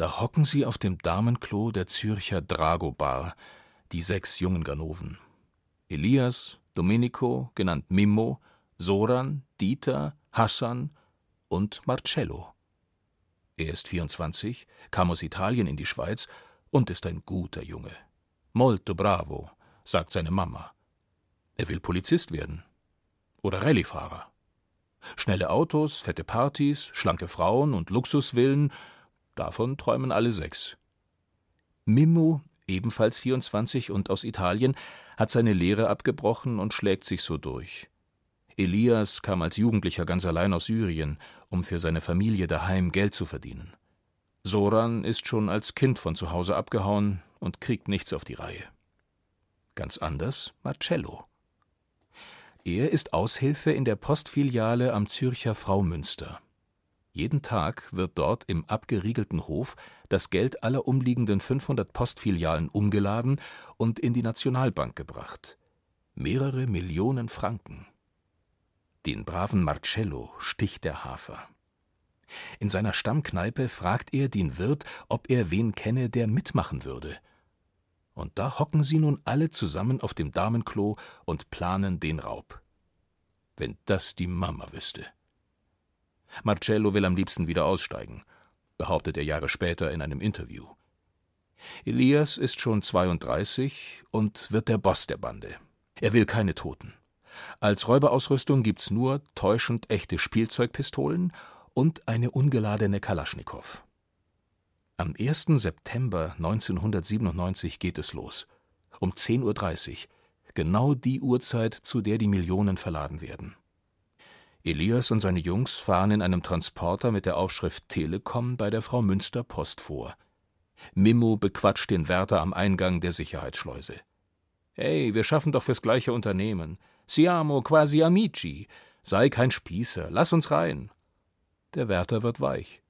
Da hocken sie auf dem Damenklo der Zürcher Dragobar, die sechs jungen Ganoven. Elias, Domenico, genannt Mimmo, Soran, Dieter, Hassan und Marcello. Er ist 24, kam aus Italien in die Schweiz und ist ein guter Junge. Molto bravo, sagt seine Mama. Er will Polizist werden. Oder Rallyefahrer. Schnelle Autos, fette Partys, schlanke Frauen und Luxuswillen Davon träumen alle sechs. Mimmo, ebenfalls 24 und aus Italien, hat seine Lehre abgebrochen und schlägt sich so durch. Elias kam als Jugendlicher ganz allein aus Syrien, um für seine Familie daheim Geld zu verdienen. Soran ist schon als Kind von zu Hause abgehauen und kriegt nichts auf die Reihe. Ganz anders Marcello. Er ist Aushilfe in der Postfiliale am Zürcher Fraumünster. Jeden Tag wird dort im abgeriegelten Hof das Geld aller umliegenden 500 Postfilialen umgeladen und in die Nationalbank gebracht. Mehrere Millionen Franken. Den braven Marcello sticht der Hafer. In seiner Stammkneipe fragt er den Wirt, ob er wen kenne, der mitmachen würde. Und da hocken sie nun alle zusammen auf dem Damenklo und planen den Raub. Wenn das die Mama wüsste. Marcello will am liebsten wieder aussteigen, behauptet er Jahre später in einem Interview. Elias ist schon 32 und wird der Boss der Bande. Er will keine Toten. Als Räuberausrüstung gibt's nur täuschend echte Spielzeugpistolen und eine ungeladene Kalaschnikow. Am 1. September 1997 geht es los. Um 10.30 Uhr. Genau die Uhrzeit, zu der die Millionen verladen werden. Elias und seine Jungs fahren in einem Transporter mit der Aufschrift Telekom bei der Frau Münster Post vor. Mimmo bequatscht den Wärter am Eingang der Sicherheitsschleuse. Hey, wir schaffen doch fürs gleiche Unternehmen. Siamo quasi amici. Sei kein Spießer, lass uns rein. Der Wärter wird weich.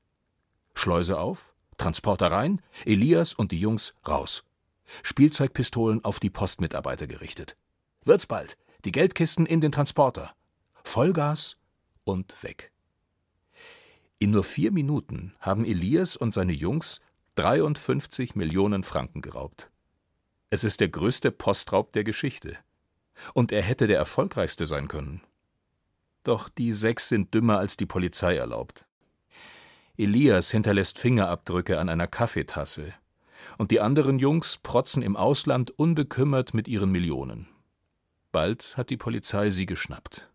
Schleuse auf, Transporter rein, Elias und die Jungs raus. Spielzeugpistolen auf die Postmitarbeiter gerichtet. Wird's bald. Die Geldkisten in den Transporter. Vollgas und weg. In nur vier Minuten haben Elias und seine Jungs 53 Millionen Franken geraubt. Es ist der größte Postraub der Geschichte. Und er hätte der erfolgreichste sein können. Doch die sechs sind dümmer als die Polizei erlaubt. Elias hinterlässt Fingerabdrücke an einer Kaffeetasse. Und die anderen Jungs protzen im Ausland unbekümmert mit ihren Millionen. Bald hat die Polizei sie geschnappt.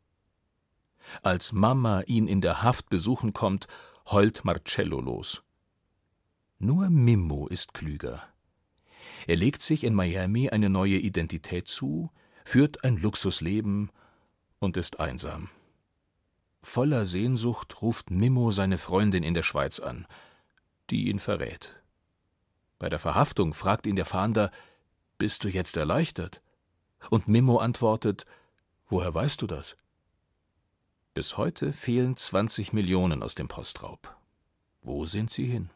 Als Mama ihn in der Haft besuchen kommt, heult Marcello los. Nur Mimmo ist klüger. Er legt sich in Miami eine neue Identität zu, führt ein Luxusleben und ist einsam. Voller Sehnsucht ruft Mimmo seine Freundin in der Schweiz an, die ihn verrät. Bei der Verhaftung fragt ihn der Fahnder: Bist du jetzt erleichtert? Und Mimmo antwortet: Woher weißt du das? Bis heute fehlen 20 Millionen aus dem Postraub. Wo sind sie hin?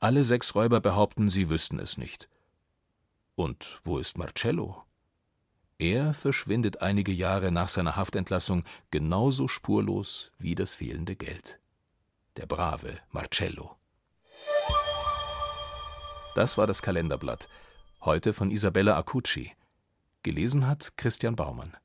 Alle sechs Räuber behaupten, sie wüssten es nicht. Und wo ist Marcello? Er verschwindet einige Jahre nach seiner Haftentlassung genauso spurlos wie das fehlende Geld. Der brave Marcello. Das war das Kalenderblatt. Heute von Isabella Acucci. Gelesen hat Christian Baumann.